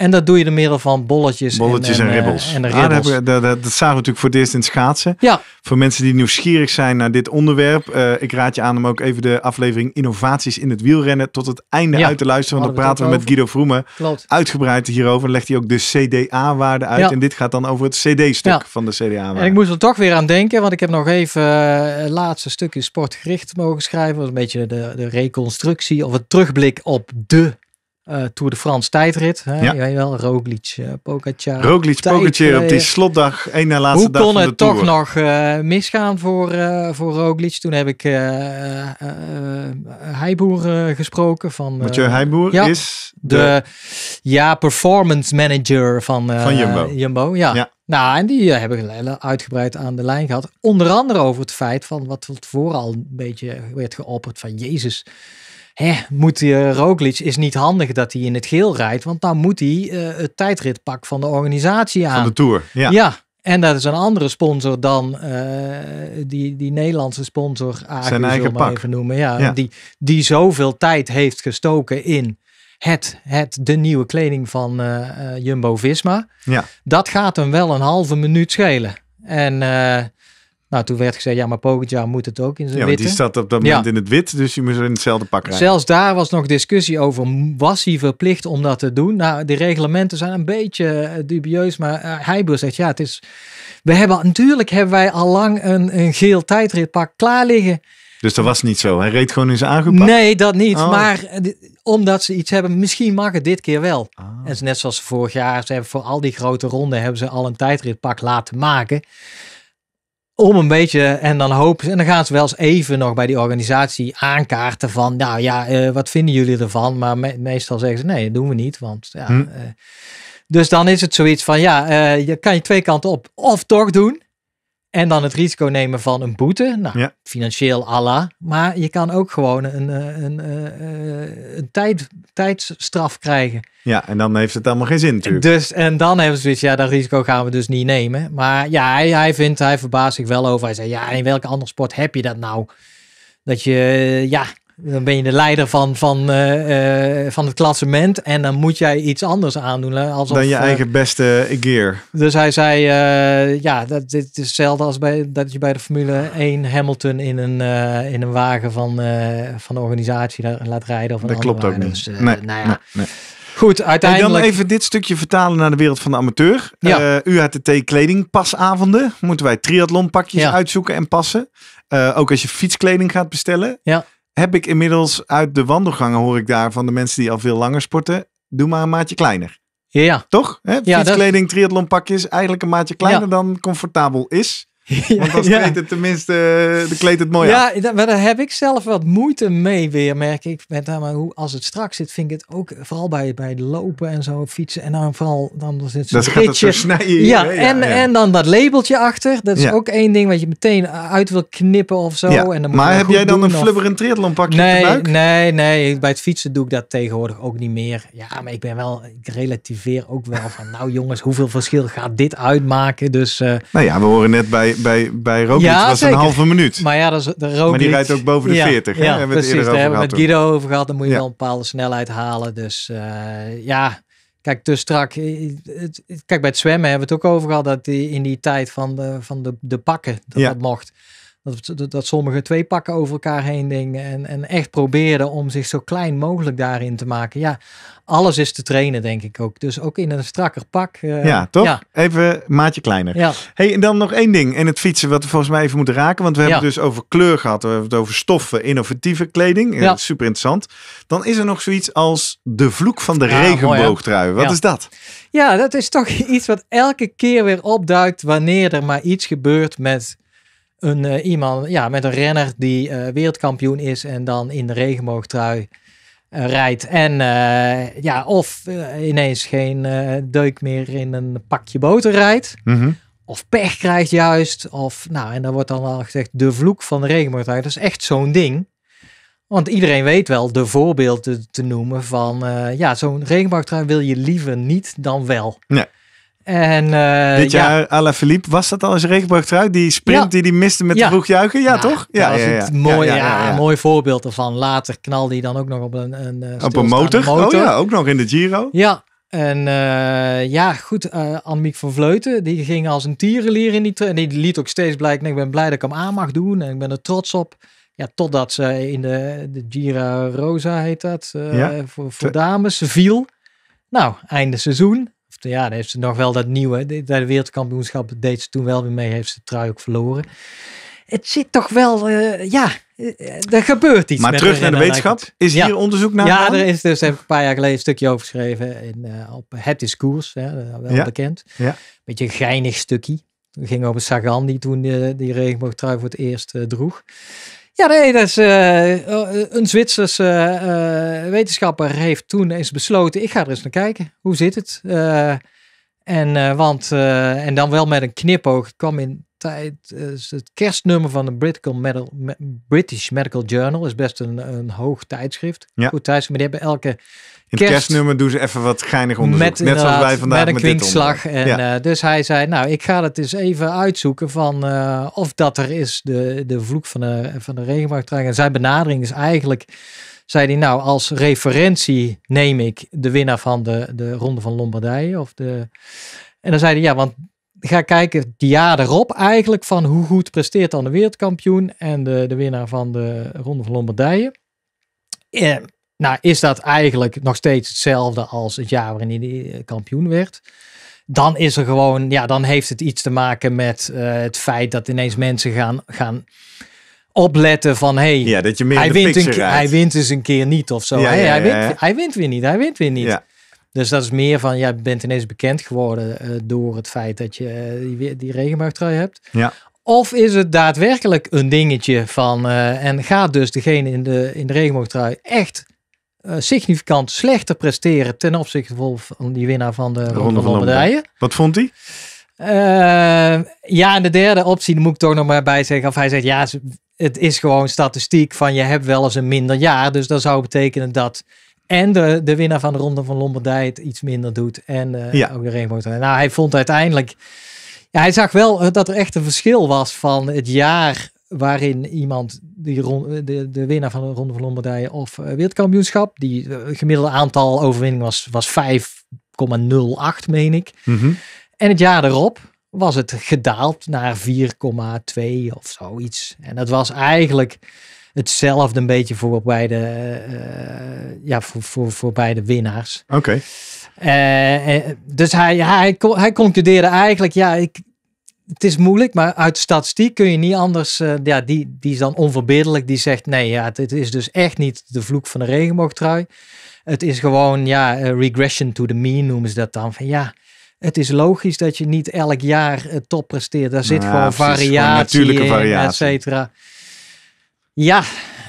en dat doe je door middel van bolletjes, bolletjes en, en, eh, ribbels. En de ah, ribbels. Ah, dat, dat, dat, dat, zagen we natuurlijk voor het eerst in schaatsen. Ja. Voor mensen die nieuwsgierig zijn naar dit onderwerp. Eh, ik raad je aan om ook even de aflevering Innovaties in het wielrennen tot het einde uit te luisteren. Want oh, dan praten we met Guido Vroemen uitgebreid hierover. legt hij ook de CDA-waarde uit. En dit gaat dan over het CD-stuk van de CDA-waarde. En ik moest er toch weer aan denken. Want ik heb nog even het eh, laatste stukje sportgericht mogen schrijven. Dat een beetje de, de reconstructie of het terugblik op de uh, Tour de France tijdrit. Hè? Ja. Jij wel, Roglic, uh, Pogacar. Roglic, Pogacar op die slotdag, één na laatste hoe dag van de Hoe kon het toch nog eh, misgaan voor, voor Roglic? Toen heb ik Heiboer gesproken. Van, Mathieu Heiboer ja, is de... ja, performance manager van, van Jumbo. Jumbo ja. ja. Nou, en die hebben we uitgebreid aan de lijn gehad. Onder andere over het feit van wat vooral een beetje werd geopperd van Jezus hè, moet die eh, Roglic is niet handig dat hij in het geel rijdt, want dan moet hij uh, het tijdritpak van de organisatie aan. Van de Tour, ja. ja. En dat is een andere sponsor dan eh, die, die Nederlandse sponsor, Agu, zijn eigen pak. even noemen. Ja, ja, Die, die zoveel tijd heeft gestoken in het, het, de nieuwe kleding van Jumbo Visma. Ja. Dat gaat hem wel een halve minuut schelen. En nou, toen werd gezegd, ja, maar Pogacar moet het ook in zijn ja, witte. die staat op dat moment in het wit, dus je moet er in hetzelfde pak rijden. Zelfs daar was nog discussie over, was hij verplicht om dat te doen? Nou, de reglementen zijn een beetje eh, dubieus, maar hij eh, zegt, ja, het is... We hebben, natuurlijk hebben wij al lang een, een geel tijdritpak klaar liggen. Dus dat was niet zo. Hij reed gewoon in zijn aangepakt. Nee, dat niet. Oh. Maar eh, omdat ze iets hebben, misschien mag het dit keer wel. Oh. En net zoals vorig jaar, ze hebben voor al die grote ronden hebben ze al een tijdritpak laten maken om een beetje en dan hopen ze, en dan gaan ze wel eens even nog bij die organisatie aankaarten van, nou ja, eh, wat vinden jullie ervan? Maar meestal zeggen ze, nee, dat doen we niet, want ja. Hm. Eh, dus dan is het zoiets van, ja, eh, je kan je twee kanten op, of toch doen, en dan het risico nemen van een boete. Nou, ja. financieel alla, Maar je kan ook gewoon een, eh, een, een, eh, een tijd, tijdsstraf krijgen. Ja, en dan heeft het allemaal geen zin natuurlijk. Dus, en dan hebben ze zoiets, ja, dat risico gaan we dus niet nemen. Maar ja, hij, hij vindt, hij verbaast zich wel over. Hij zei, ja, in welke andere sport heb je dat nou? Dat je, ja, dan ben je de leider van, van, eh, eh, van het klassement. En dan moet jij iets anders aandoen. Alsof, dan je eh, eigen beste gear. Dus hij zei, ja, dat, dit is hetzelfde als bij, dat je bij de Formule 1 Hamilton in een, in een wagen van, van de organisatie laat rijden. Of dat klopt ook niet. Dus, nou ja. nee, Goed, uiteindelijk. En dan even dit stukje vertalen naar de wereld van de amateur. Ja. Uh, UHTT kledingpasavonden. Moeten wij triathlonpakjes ja. uitzoeken en passen. ook als je fietskleding gaat bestellen. Ja heb ik inmiddels uit de wandelgangen, hoor ik daar van de mensen die al veel langer sporten, doe maar een maatje kleiner. Ja. Toch? Hè? Fietskleding, triathlonpakjes, eigenlijk een maatje kleiner dan comfortabel is. Want dan kleedt het tenminste, eh, de kleedt het mooi ja, maar daar heb ik zelf wat moeite mee weer, merk ik. Met maar hoe, als het straks zit, vind ik het ook, vooral bij, bij lopen en zo, fietsen. En dan vooral, dan zit het ritje. snijden. Ja, en, en dan dat labeltje achter. Dat is ook één ding wat je meteen uit wil knippen of zo. En dan maar heb jij dan een flubberend triathlon pakje nee, Nee, nee, bij het fietsen doe ik dat tegenwoordig ook niet meer. Ja, maar ik ben wel, ik relativeer ook wel van, nou jongens, hoeveel verschil gaat dit uitmaken? Dus... Uh, nou ja, we horen net bij bij, bij Roglic ja, was zeker. een halve minuut. Maar ja, dat is, de Roglic... Maar die rijdt ook boven de 40. hè? precies. Daar hebben we met Guido over gehad. Dan moet je wel een bepaalde snelheid halen. Dus eh, ja, kijk, te strak. Eh, kijk, bij het zwemmen hebben we het ook over gehad. Dat in die tijd van de, van de, de pakken, dat mocht. Dat, dat, twee pakken over elkaar heen dingen en, en echt probeerden om zich zo klein mogelijk daarin te maken. Ja, alles is te trainen, denk ik ook. Dus ook in een strakker pak. Eh, ja, toch? Even maatje kleiner. Ja. Hey, en dan nog één ding in het fietsen wat we volgens mij even moeten raken. Want we hebben het dus over kleur gehad. We hebben het over stoffen, innovatieve kleding. Ja. Super interessant. Dan is er nog zoiets als de vloek van de regenboogtrui. Wat is dat? Ja, dat is toch iets wat elke keer weer opduikt wanneer er maar iets gebeurt met een, uh, iemand ja, met een renner die eh, wereldkampioen is en dan in de regenboogtrui eh, rijdt. En ja, of ineens geen deuk meer in een pakje boter rijdt. Mhm. Of pech krijgt juist. Of, nou, en dan wordt dan al gezegd de vloek van de regenboogtrui. Dat is echt zo'n ding. Want iedereen weet wel de voorbeelden te noemen van, ja, zo'n regenboogtrui wil je liever niet dan wel. Nee. En, uh, Dit jaar ja. Alain Philippe, was dat al eens regenboog Die sprint die die miste met ja. de vroegjuichen? Ja, toch? Ja, mooi, ja, mooi voorbeeld ervan. Later knalde hij dan ook nog op een, een eh, een motor? Oh ja, ook nog in de Giro. Ja, en eh, ja, goed, uh, van Vleuten, die ging als een tierenlier in die En die liet ook steeds blijken, ik ben blij dat ik hem aan mag doen en ik ben er trots op. Ja, totdat ze in de, de Gira Rosa heet dat, voor, voor dames, viel. Nou, einde seizoen ja, dan heeft ze nog wel dat nieuwe. De, de wereldkampioenschap deed ze toen wel weer mee. Heeft ze de trui ook verloren. Het zit toch wel, eh, ja, eh, er gebeurt iets. Maar terug naar de wetenschap. Is hier onderzoek naar? Ja, er is dus een paar jaar geleden een stukje over geschreven in, eh, op Het discours, wel ja. bekend. Ja. Beetje een geinig stukje. Het ging over Sagan die toen uh, die regenboogtrui voor het eerst droeg. Ja, nee, dat is, eh, eh, een Zwitserse eh, wetenschapper heeft toen eens besloten: ik ga er eens naar kijken. Hoe zit het? en, want, en dan wel met een knipoog. Ik kwam in tijd. Eh, is het kerstnummer van de Medical British Medical Journal is best een, een hoog tijdschrift. Ja. Goed tijdschrift, maar die hebben elke. kerstnummer doen ze even wat geinig onderzoek. Net zoals wij vandaag met een met kwinkslag. En, ja. Eh, dus hij zei, nou, ik ga het eens even uitzoeken van eh, of dat er is, de, de vloek van de, van de En zijn benadering is eigenlijk zei hij nou als referentie neem ik de winnaar van de, de Ronde van Lombardije. Of de... En dan zei hij ja, want ga kijken het jaar erop eigenlijk van hoe goed presteert dan de wereldkampioen en de, de winnaar van de Ronde van Lombardije. Eh, nou, is dat eigenlijk nog steeds hetzelfde als het jaar waarin hij eh, kampioen werd? Dan is er gewoon, ja, dan heeft het iets te maken met eh, het feit dat ineens mensen gaan, gaan opletten van hey, ja, dat je hij, wint hij wint eens een keer niet of zo. Ja, hij, wint, hij wint weer niet, hij wint weer niet. Dus dat is meer van, jij bent ineens bekend geworden eh, door het feit dat je eh, die, die regenboogtrui hebt. Ja. Of is het daadwerkelijk een dingetje van, eh, en gaat dus degene in de, in de regenboogtrui echt significant slechter presteren ten opzichte van die winnaar van de, de Ronde van Lombardije? Wat vond hij? ja, en de derde optie, moet ik toch nog maar bij zeggen. Of hij zegt, ja, het is gewoon statistiek van je hebt wel eens een minder jaar. Dus dat zou betekenen dat en de, de winnaar van de Ronde van Lombardij iets minder doet. En eh, ja. ook de Rainbow. Nou, hij vond uiteindelijk... Ja, hij zag wel eh, dat er echt een verschil was van het jaar waarin iemand die eh, de, de winnaar van de Ronde van Lombardije of wereldkampioenschap, die gemiddelde aantal overwinningen was, was 5,08 meen ik. Mhm. En het jaar erop was het gedaald naar 4,2 of zoiets. En dat was eigenlijk hetzelfde een beetje voor beide, eh, ja, voor, voor, voor beide winnaars. Oké. Eh, eh, dus hij, hij, hij concludeerde eigenlijk, ja, ik, het is moeilijk, maar uit statistiek kun je niet anders. ja, die, die is dan onverbiddelijk. Die zegt: nee, ja, het, is dus echt niet de vloek van de regenboogtrui. Het is gewoon, ja, regression to the mean noemen ze dat dan. Van ja, het is logisch dat je niet elk jaar top presteert. Daar zit gewoon variatie gewoon natuurlijke variatie. et cetera. Ja,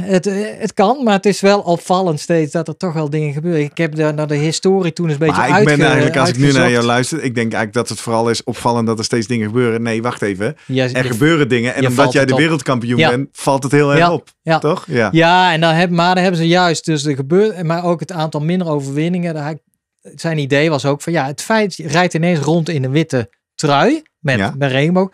het, eh, het kan, maar het is wel opvallend steeds dat er toch wel dingen gebeuren. Ik heb de, naar de historie toen eens een beetje maar ik ben eigenlijk, als ik nu naar jou luister, ik denk eigenlijk dat het vooral is opvallend dat er steeds dingen gebeuren. Nee, wacht even. er gebeuren dingen en omdat jij de wereldkampioen bent, valt het heel erg ja. op. Toch? Ja, ja en dan hebben ze juist dus de gebeur, maar ook het aantal minder overwinningen. zijn idee was ook van ja, het feit, je rijdt ineens rond in een witte trui met, met regenboog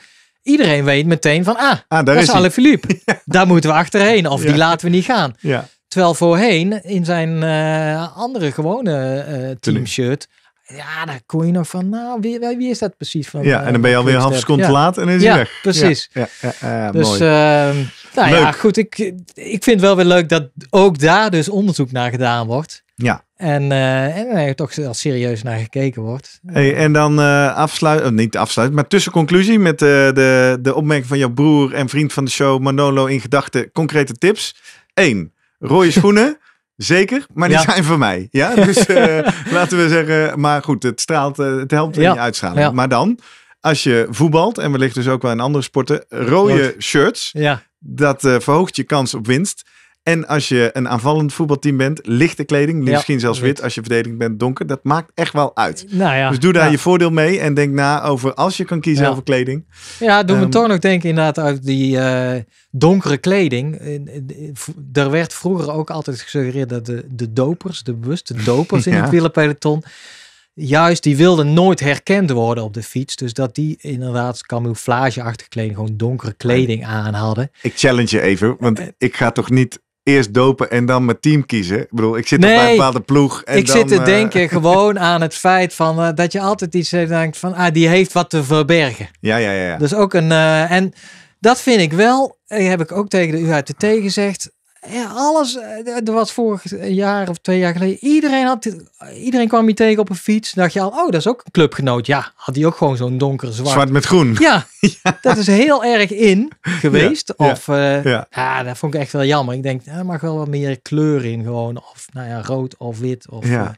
iedereen weet meteen van, ah, ah daar is, is Philippe. Daar moeten we achterheen of die laten we niet gaan. Ja. Terwijl voorheen in zijn eh, andere gewone uh, teamshirt, ja, daar kon je nog van, nou, wie, wie is dat precies van? Ja, eh, en dan ben je alweer een half seconde laat en is hij weg. Precies. Ja, dus, ehm, nou ja, goed, ik, ik vind wel weer leuk dat ook daar dus onderzoek naar gedaan wordt. Ja. En, uh, en er toch wel serieus naar gekeken wordt. Hey, en dan uh, afsluit, eh, niet afsluit, maar tussenconclusie met de, de opmerking van jouw broer en vriend van de show Manolo in gedachten. Concrete tips. Eén: Rode schoenen. Zeker, maar die zijn van mij. Ja, dus laten we zeggen, maar goed, het straalt, het helpt in je uitstraling. Maar dan, als je voetbalt en wellicht dus ook wel in andere sporten, rode shirts, ja. dat verhoogt je kans op winst. En als je een aanvallend voetbalteam bent, lichte kleding, misschien zelfs wit. Als je verdedigend bent, donker. Dat maakt echt wel uit. Nou dus doe daar je voordeel mee en denk na over als je kan kiezen over kleding. Ja, doe we me ehm, toch nog denken inderdaad uit die eh, donkere kleding. Eh, eh, er werd vroeger ook altijd gesuggereerd dat de, dopers, de bewuste dopers in het wielerpeloton juist die wilden nooit herkend worden op de fiets. Dus dat die inderdaad camouflageachtige kleding, gewoon donkere kleding aan hadden. Ik challenge je even, want ik ga toch niet eerst dopen en dan mijn team kiezen. Ik bedoel, ik zit nee, bij een bepaalde ploeg. En ik zit te eh, denken gewoon aan het feit van, eh, dat je altijd iets eh, denkt van, ah, die heeft wat te verbergen. Ja, ja, ja. ja. Dus ook een, en dat vind ik wel, heb ik ook tegen de UHTT gezegd, ja alles, eh, er was vorig jaar of twee jaar geleden, iedereen, had, iedereen kwam je tegen op een fiets. dacht je al, oh, dat is ook een clubgenoot. Ja, had hij ook gewoon zo'n donker zwart. Zwart met groen. Ja, dat is heel erg in geweest. of, eh, ja, ja. dat vond ik echt wel jammer. Ik denk, er mag wel wat meer kleur in gewoon. Of, nou ja, rood of wit. Of, eh,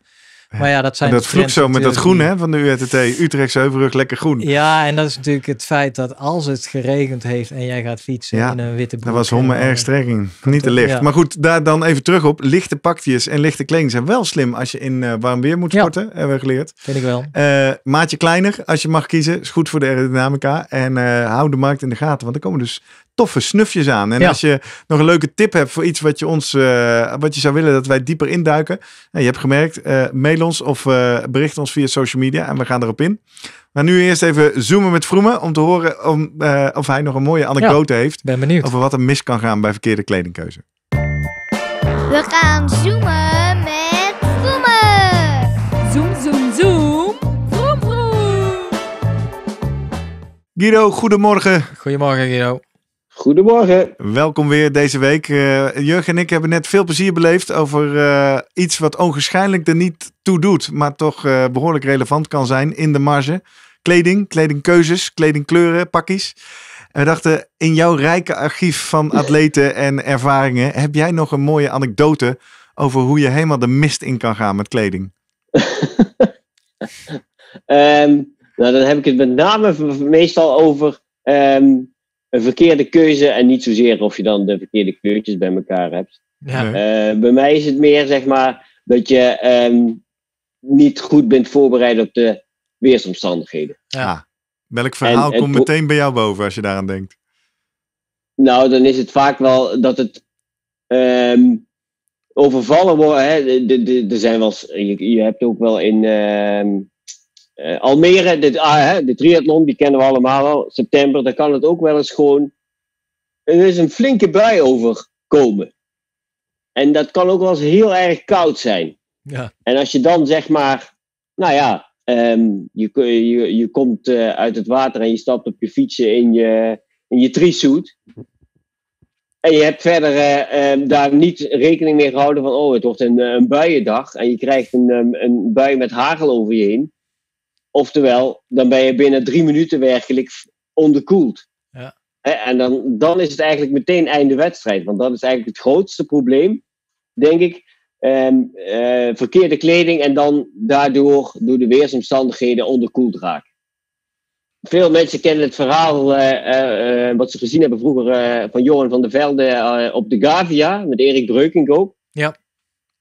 maar ja, dat zijn. dat vloek zo met dat groen hè, van de UTT. Utrechtse Heuvelrug, lekker groen. Ja, en dat is natuurlijk het feit dat als het geregend heeft en jij gaat fietsen in een witte broek. Eh, dat was Homme erg strekking. Niet te licht. Maar goed, daar dan even terug op. Lichte pakjes en lichte kleding zijn wel slim als je in eh, warm weer moet sporten. hebben we geleerd. Vind ik wel. Eh, maatje kleiner als je mag kiezen. Is goed voor de aerodynamica. En uh, hou de markt in de gaten. Want er komen dus toffe snufjes aan. En als je nog een leuke tip hebt voor iets wat je, ons, eh, wat je zou willen dat wij dieper induiken. Eh, je hebt gemerkt, eh, mail ons of bericht ons via social media en we gaan erop in. Maar nu eerst even zoomen met Vroemen om te horen om, of hij nog een mooie anekdote heeft. Ben benieuwd. Over wat er mis kan gaan bij verkeerde kledingkeuze. We gaan zoomen met Vroemen. Zoom, zoom, zoom. Vroom, vroom. Guido, goedemorgen. Goedemorgen, Guido. Goedemorgen. Welkom weer deze week. Uh, eh, Jurgen en ik hebben net veel plezier beleefd over eh, iets wat ongeschijnlijk er niet toe doet, maar toch eh, behoorlijk relevant kan zijn in de marge. Kleding, kledingkeuzes, kledingkleuren, pakjes. En we dachten, in jouw rijke archief van atleten en ervaringen, heb jij nog een mooie anekdote over hoe je helemaal de mist in kan gaan met kleding? Ehm, nou, dan heb ik het met name meestal over ehm, een verkeerde keuze en niet zozeer of je dan de verkeerde kleurtjes bij elkaar hebt. Ja. Eh, bij mij is het meer zeg maar dat je um, niet goed bent voorbereid op de weersomstandigheden. Ja. Ah. Welk verhaal komt meteen bij jou boven als je daaraan denkt? Nou, dan is het vaak wel dat het ehm, overvallen wordt. Er zijn wel, je, je, hebt ook wel in ehm, eh, Almere, ah, de triathlon, die kennen we allemaal al. September, daar kan het ook wel eens gewoon. Er is een flinke bui overkomen. En dat kan ook wel eens heel erg koud zijn. Ja. En als je dan zeg maar, nou ja, ehm, je, je, je komt eh, uit het water en je stapt op je fietsje in je, in je trisuit. En je hebt verder eh, ehm, daar niet rekening mee gehouden van, oh, het wordt een, buiendag. En je krijgt een, ehm, een bui met hagel over je heen. Oftewel, dan ben je binnen drie minuten werkelijk onderkoeld. Ja. En dan, dan is het eigenlijk meteen einde wedstrijd. Want dat is eigenlijk het grootste probleem, denk ik. Ehm, eh, verkeerde kleding en dan daardoor door de weersomstandigheden onderkoeld raken. Veel mensen kennen het verhaal eh, eh, wat ze gezien hebben vroeger van Johan van der Velde op de Gavia met Erik Breukink ook. Ja.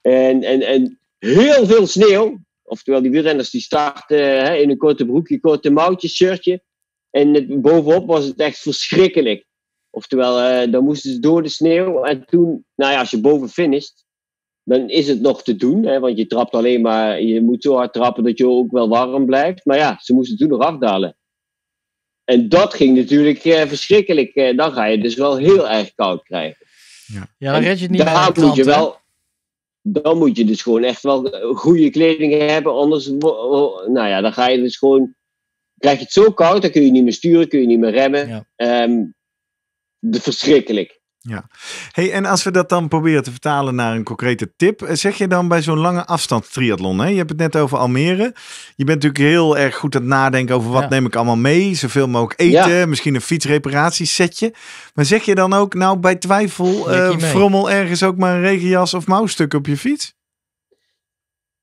En, en, en heel veel sneeuw, Oftewel, die wielrenners die starten hè, in een korte broekje, korte mouwtjes, shirtje. En het, bovenop was het echt verschrikkelijk. Oftewel, eh, dan moesten ze door de sneeuw. En toen, nou ja, als je boven finisht, dan is het nog te doen. Hè, want je trapt alleen maar, je moet zo hard trappen dat je ook wel warm blijft. Maar ja, ze moesten toen nog afdalen. En dat ging natuurlijk eh, verschrikkelijk. Eh, dan ga je dus wel heel erg koud krijgen. Ja, ja dan red je het niet Daar moet je wel dan moet je dus gewoon echt wel eh, goede kleding hebben. Anders, nou ja, dan ga je dus gewoon. Krijg je het zo koud, dan kun je niet meer sturen, kun je niet meer remmen. Ehm, de, verschrikkelijk. Ja. Hey, en als we dat dan proberen te vertalen naar een concrete tip, eh, zeg je dan bij zo'n lange afstand triathlon, hè? je hebt het net over Almere, je bent natuurlijk heel erg goed aan het nadenken over wat neem ik allemaal mee, zoveel mogelijk eten, misschien een fietsreparatiesetje, maar zeg je dan ook nou bij twijfel uh, frommel ergens ook maar een regenjas of mouwstuk op je fiets?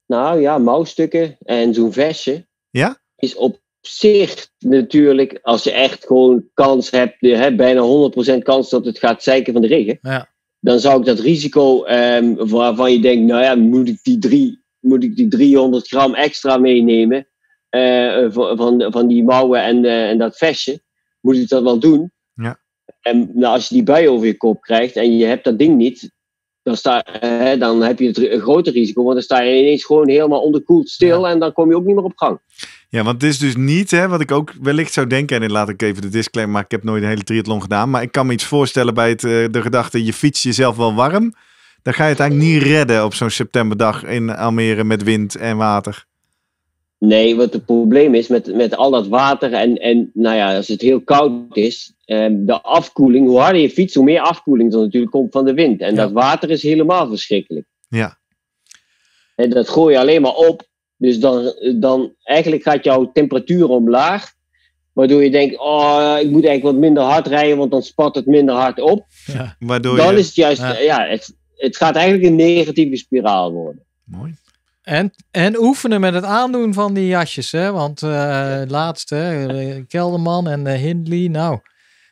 Nou ja, mouwstukken en zo'n vestje ja? is op zich natuurlijk, als je echt gewoon kans hebt, hè, bijna 100% kans dat het gaat zeiken van de regen, ja. dan zou ik dat risico ehm, waarvan je denkt, nou ja, moet ik die, drie, moet ik die 300 gram extra meenemen eh, van, van die mouwen en, eh, en dat vestje, moet ik dat wel doen? Ja. En nou, als je die bui over je kop krijgt en je hebt dat ding niet, dan, sta, dan heb je het een groter risico, want dan sta je ineens gewoon helemaal onderkoeld stil en dan kom je ook niet meer op gang. Ja, want het is dus niet hè, wat ik ook wellicht zou denken. En dan laat ik even de disclaimer, maar ik heb nooit een hele triathlon gedaan. Maar ik kan me iets voorstellen bij het, eh, de gedachte, je fietst jezelf wel warm. Dan ga je het eigenlijk niet redden op zo'n septemberdag in Almere met wind en water. Nee, wat het probleem is met, met al dat water en, en nou ja, als het heel koud is, ehm, de afkoeling, hoe harder je fietst, hoe meer afkoeling er natuurlijk komt van de wind. En dat water is helemaal verschrikkelijk. Ja. En dat gooi je alleen maar op dus dan, dan eigenlijk gaat jouw temperatuur omlaag. Waardoor je denkt, oh, ik moet eigenlijk wat minder hard rijden, want dan spat het minder hard op. Ja, waardoor dan is het juist, ja, het, het gaat eigenlijk een negatieve spiraal worden. Mooi. En, en oefenen met het aandoen van die jasjes, hè? Want uh, laatste, eh, Kelderman en eh, Hindley, nou,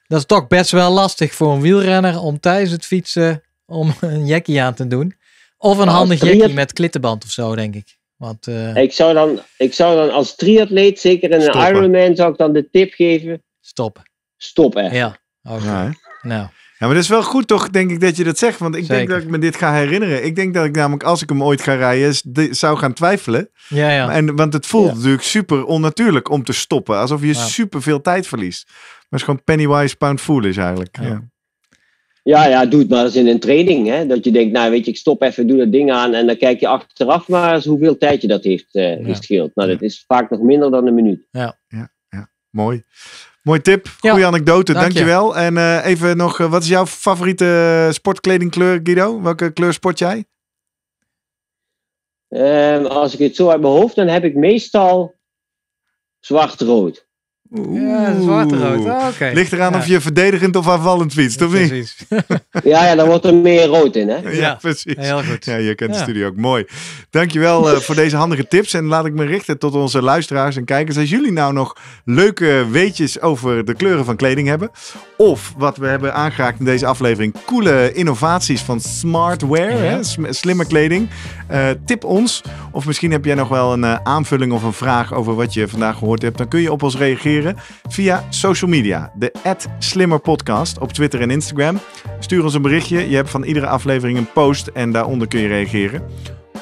dat is toch best wel lastig voor een wielrenner om tijdens het fietsen om een jackie aan te doen. Of een nou, handig jackie met klittenband of zo, denk ik. Want, eh, ik, zou dan, ik zou dan als triatleet, zeker in een Ironman, zou ik dan de tip geven. Stop. Stop echt. Ja, nou. Ja, maar dat is wel goed toch, denk ik, dat je dat zegt. Want ik denk dat ik me dit ga herinneren. Ik denk dat ik namelijk, als ik hem ooit ga rijden, zou gaan twijfelen. Ja, ja. En, want het voelt natuurlijk super onnatuurlijk om te stoppen. Alsof je super veel tijd verliest. Maar het is gewoon pennywise pound foolish eigenlijk. Ja. Ja, ja, doe het maar eens in een training. Hè? Dat je denkt, nou weet je, ik stop even, doe dat ding aan. En dan kijk je achteraf maar eens hoeveel tijd je dat heeft uh, ja. gescheeld. Nou, dat is vaak nog minder dan een minuut. Ja, ja, ja. mooi. Mooi tip. Goede anekdote. Dank dankjewel. Je. En eh, even nog, eh, wat is jouw favoriete sportkledingkleur, Guido? Welke kleur sport jij? Ehm, als ik het zo uit mijn hoofd, dan heb ik meestal zwart-rood. Ja, zwart is waterrood. Ah, Ligt eraan of je verdedigend of aanvallend fietst, of niet? ja, ja, dan wordt er meer rood in, hè? Ja, precies. Heel goed. Ja, je kent ja. de studie ook. Mooi. Dankjewel uh, voor deze handige tips. En laat ik me richten tot onze luisteraars en kijkers. Als jullie nou nog leuke weetjes over de kleuren van kleding hebben... of wat we hebben aangeraakt in deze aflevering... coole innovaties van smartwear, hè? slimme kleding... Eh, tip ons. Of misschien heb jij nog wel een eh, aanvulling of een vraag over wat je vandaag gehoord hebt. Dan kun je op ons reageren via social media. De @slimmerpodcast op Twitter en Instagram. Stuur ons een berichtje. Je hebt van iedere aflevering een post en daaronder kun je reageren.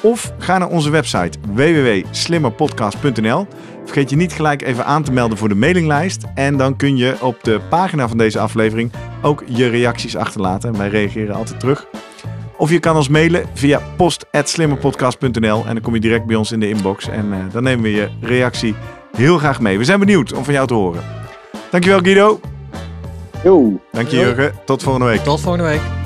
Of ga naar onze website www.slimmerpodcast.nl. Vergeet je niet gelijk even aan te melden voor de mailinglijst. En dan kun je op de pagina van deze aflevering ook je reacties achterlaten. Wij reageren altijd terug. Of je kan ons mailen via post.slimmerpodcast.nl. En dan kom je direct bij ons in de inbox. En eh, dan nemen we je reactie heel graag mee. We zijn benieuwd om van jou te horen. Dankjewel Guido. Yo. Dank je Jurgen. Tot volgende week. Tot volgende week.